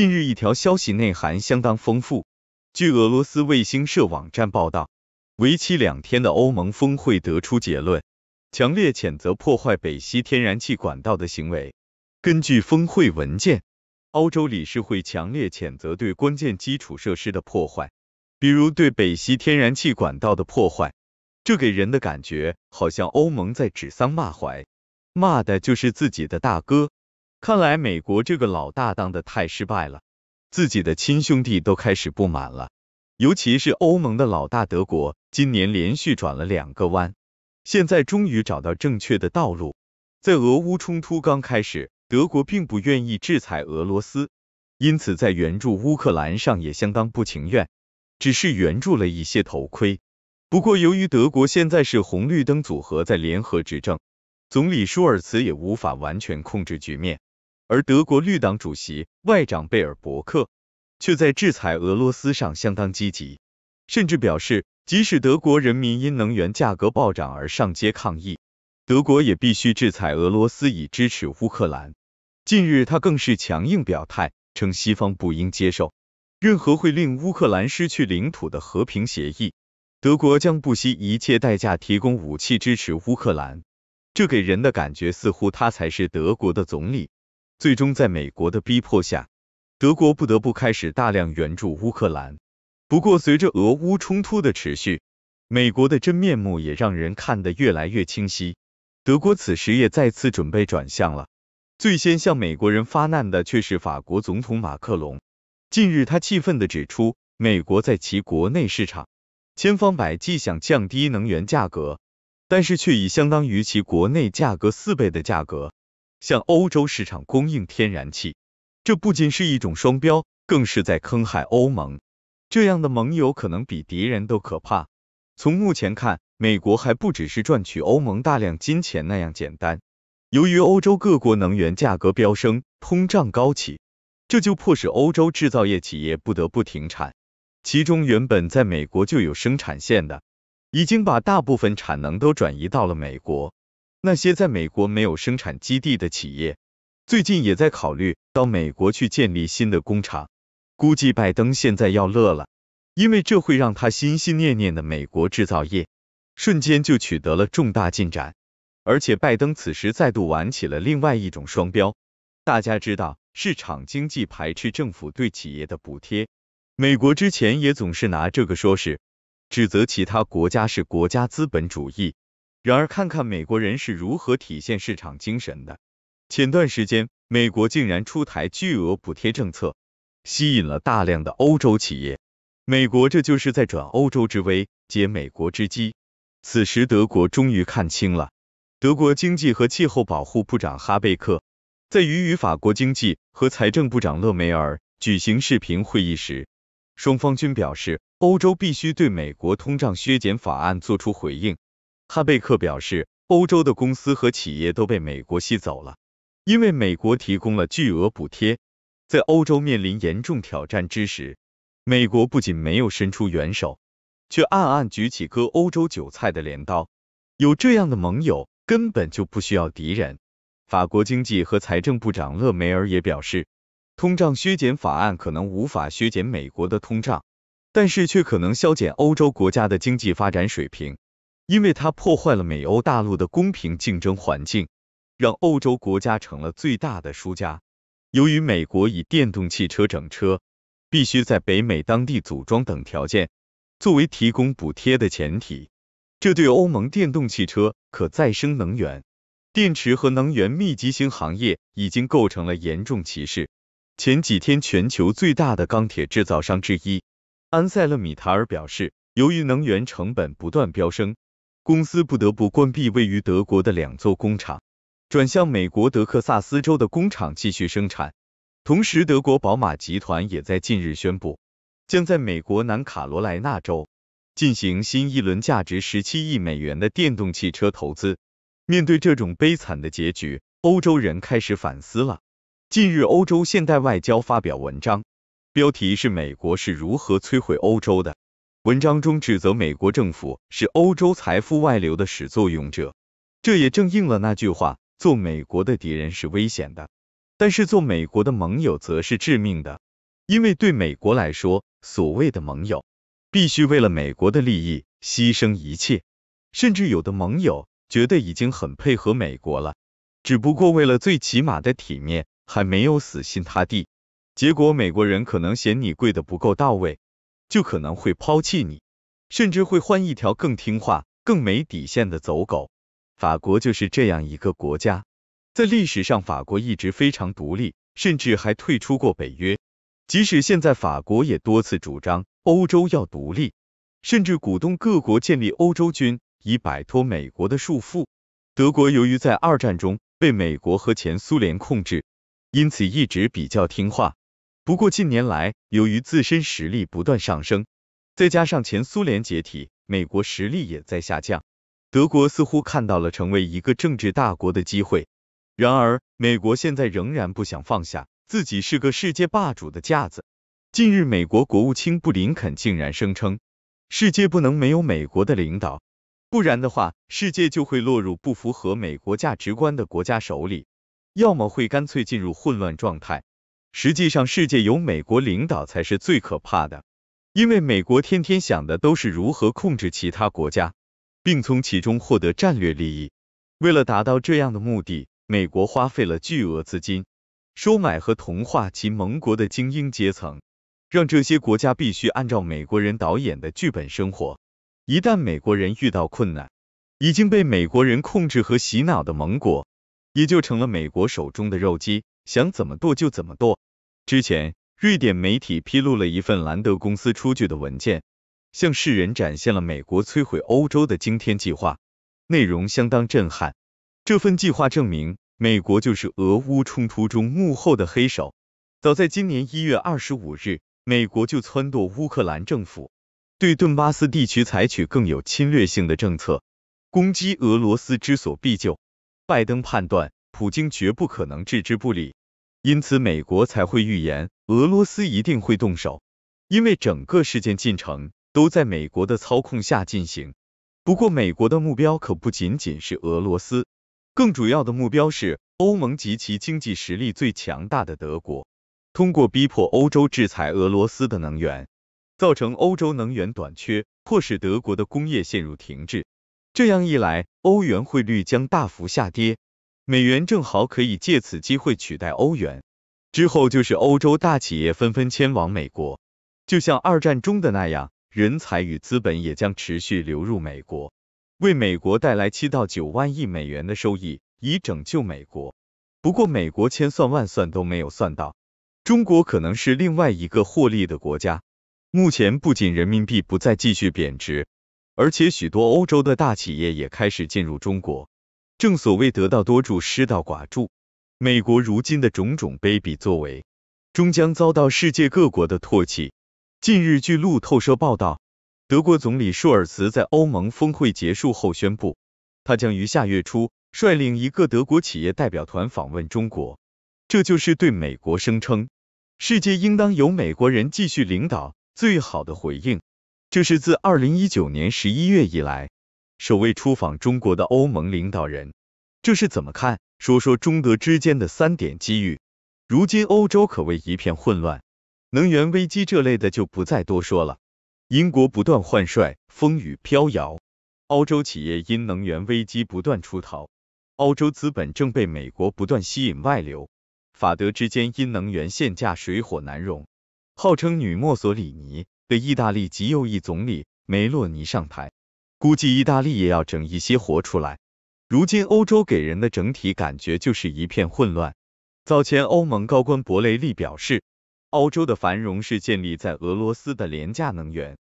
近日，一条消息内涵相当丰富。据俄罗斯卫星社网站报道，为期两天的欧盟峰会得出结论，强烈谴责破坏北溪天然气管道的行为。根据峰会文件，欧洲理事会强烈谴责对关键基础设施的破坏，比如对北溪天然气管道的破坏。这给人的感觉好像欧盟在指桑骂槐，骂的就是自己的大哥。看来美国这个老大当的太失败了，自己的亲兄弟都开始不满了，尤其是欧盟的老大德国，今年连续转了两个弯，现在终于找到正确的道路。在俄乌冲突刚开始，德国并不愿意制裁俄罗斯，因此在援助乌克兰上也相当不情愿，只是援助了一些头盔。不过由于德国现在是红绿灯组合在联合执政，总理舒尔茨也无法完全控制局面。而德国绿党主席、外长贝尔伯克却在制裁俄罗斯上相当积极，甚至表示，即使德国人民因能源价格暴涨而上街抗议，德国也必须制裁俄罗斯以支持乌克兰。近日，他更是强硬表态，称西方不应接受任何会令乌克兰失去领土的和平协议，德国将不惜一切代价提供武器支持乌克兰。这给人的感觉似乎他才是德国的总理。最终，在美国的逼迫下，德国不得不开始大量援助乌克兰。不过，随着俄乌冲突的持续，美国的真面目也让人看得越来越清晰。德国此时也再次准备转向了。最先向美国人发难的却是法国总统马克龙。近日，他气愤地指出，美国在其国内市场千方百计想降低能源价格，但是却以相当于其国内价格四倍的价格。向欧洲市场供应天然气，这不仅是一种双标，更是在坑害欧盟。这样的盟友可能比敌人都可怕。从目前看，美国还不只是赚取欧盟大量金钱那样简单。由于欧洲各国能源价格飙升，通胀高企，这就迫使欧洲制造业企业不得不停产。其中，原本在美国就有生产线的，已经把大部分产能都转移到了美国。那些在美国没有生产基地的企业，最近也在考虑到美国去建立新的工厂。估计拜登现在要乐了，因为这会让他心心念念的美国制造业瞬间就取得了重大进展。而且拜登此时再度玩起了另外一种双标。大家知道，市场经济排斥政府对企业的补贴，美国之前也总是拿这个说事，指责其他国家是国家资本主义。然而，看看美国人是如何体现市场精神的。前段时间，美国竟然出台巨额补贴政策，吸引了大量的欧洲企业。美国这就是在转欧洲之危，解美国之机。此时，德国终于看清了。德国经济和气候保护部长哈贝克在与法国经济和财政部长勒梅尔举行视频会议时，双方均表示，欧洲必须对美国通胀削减法案作出回应。哈贝克表示，欧洲的公司和企业都被美国吸走了，因为美国提供了巨额补贴。在欧洲面临严重挑战之时，美国不仅没有伸出援手，却暗暗举起割欧洲韭菜的镰刀。有这样的盟友，根本就不需要敌人。法国经济和财政部长勒梅尔也表示，通胀削减法案可能无法削减美国的通胀，但是却可能削减欧洲国家的经济发展水平。因为它破坏了美欧大陆的公平竞争环境，让欧洲国家成了最大的输家。由于美国以电动汽车整车必须在北美当地组装等条件作为提供补贴的前提，这对欧盟电动汽车、可再生能源、电池和能源密集型行业已经构成了严重歧视。前几天，全球最大的钢铁制造商之一安塞勒米塔尔表示，由于能源成本不断飙升。公司不得不关闭位于德国的两座工厂，转向美国德克萨斯州的工厂继续生产。同时，德国宝马集团也在近日宣布，将在美国南卡罗来纳州进行新一轮价值十七亿美元的电动汽车投资。面对这种悲惨的结局，欧洲人开始反思了。近日，《欧洲现代外交》发表文章，标题是《美国是如何摧毁欧洲的》。文章中指责美国政府是欧洲财富外流的始作俑者，这也正应了那句话：做美国的敌人是危险的，但是做美国的盟友则是致命的。因为对美国来说，所谓的盟友必须为了美国的利益牺牲一切，甚至有的盟友觉得已经很配合美国了，只不过为了最起码的体面还没有死心塌地。结果美国人可能嫌你跪的不够到位。就可能会抛弃你，甚至会换一条更听话、更没底线的走狗。法国就是这样一个国家，在历史上法国一直非常独立，甚至还退出过北约。即使现在法国也多次主张欧洲要独立，甚至鼓动各国建立欧洲军，以摆脱美国的束缚。德国由于在二战中被美国和前苏联控制，因此一直比较听话。不过近年来，由于自身实力不断上升，再加上前苏联解体，美国实力也在下降，德国似乎看到了成为一个政治大国的机会。然而，美国现在仍然不想放下自己是个世界霸主的架子。近日，美国国务卿布林肯竟然声称，世界不能没有美国的领导，不然的话，世界就会落入不符合美国价值观的国家手里，要么会干脆进入混乱状态。实际上，世界由美国领导才是最可怕的，因为美国天天想的都是如何控制其他国家，并从其中获得战略利益。为了达到这样的目的，美国花费了巨额资金，收买和同化其盟国的精英阶层，让这些国家必须按照美国人导演的剧本生活。一旦美国人遇到困难，已经被美国人控制和洗脑的盟国也就成了美国手中的肉鸡。想怎么剁就怎么剁。之前，瑞典媒体披露了一份兰德公司出具的文件，向世人展现了美国摧毁欧洲的惊天计划，内容相当震撼。这份计划证明，美国就是俄乌冲突中幕后的黑手。早在今年一月二十五日，美国就撺掇乌克兰政府对顿巴斯地区采取更有侵略性的政策，攻击俄罗斯之所必救。拜登判断，普京绝不可能置之不理。因此，美国才会预言俄罗斯一定会动手，因为整个事件进程都在美国的操控下进行。不过，美国的目标可不仅仅是俄罗斯，更主要的目标是欧盟及其经济实力最强大的德国。通过逼迫欧洲制裁俄罗斯的能源，造成欧洲能源短缺，迫使德国的工业陷入停滞，这样一来，欧元汇率将大幅下跌。美元正好可以借此机会取代欧元，之后就是欧洲大企业纷纷迁往美国，就像二战中的那样，人才与资本也将持续流入美国，为美国带来七到九万亿美元的收益，以拯救美国。不过美国千算万算都没有算到，中国可能是另外一个获利的国家。目前不仅人民币不再继续贬值，而且许多欧洲的大企业也开始进入中国。正所谓得道多助，失道寡助。美国如今的种种卑鄙作为，终将遭到世界各国的唾弃。近日，据路透社报道，德国总理舒尔茨在欧盟峰会结束后宣布，他将于下月初率领一个德国企业代表团访问中国，这就是对美国声称世界应当由美国人继续领导最好的回应。这是自2019年11月以来。首位出访中国的欧盟领导人，这是怎么看？说说中德之间的三点机遇。如今欧洲可谓一片混乱，能源危机这类的就不再多说了。英国不断换帅，风雨飘摇；欧洲企业因能源危机不断出逃，欧洲资本正被美国不断吸引外流。法德之间因能源限价水火难容。号称“女墨索里尼”的意大利极右翼总理梅洛尼上台。估计意大利也要整一些活出来。如今欧洲给人的整体感觉就是一片混乱。早前欧盟高官博雷利表示，欧洲的繁荣是建立在俄罗斯的廉价能源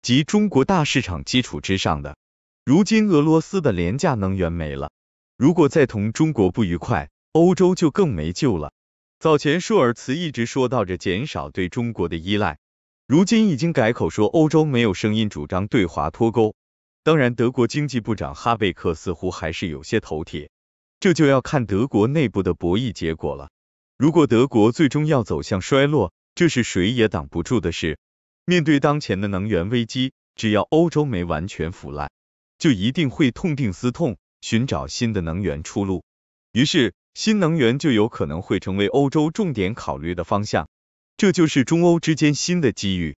及中国大市场基础之上的。如今俄罗斯的廉价能源没了，如果再同中国不愉快，欧洲就更没救了。早前舒尔茨一直说到着减少对中国的依赖，如今已经改口说欧洲没有声音主张对华脱钩。当然，德国经济部长哈贝克似乎还是有些头铁，这就要看德国内部的博弈结果了。如果德国最终要走向衰落，这是谁也挡不住的事。面对当前的能源危机，只要欧洲没完全腐烂，就一定会痛定思痛，寻找新的能源出路。于是，新能源就有可能会成为欧洲重点考虑的方向。这就是中欧之间新的机遇。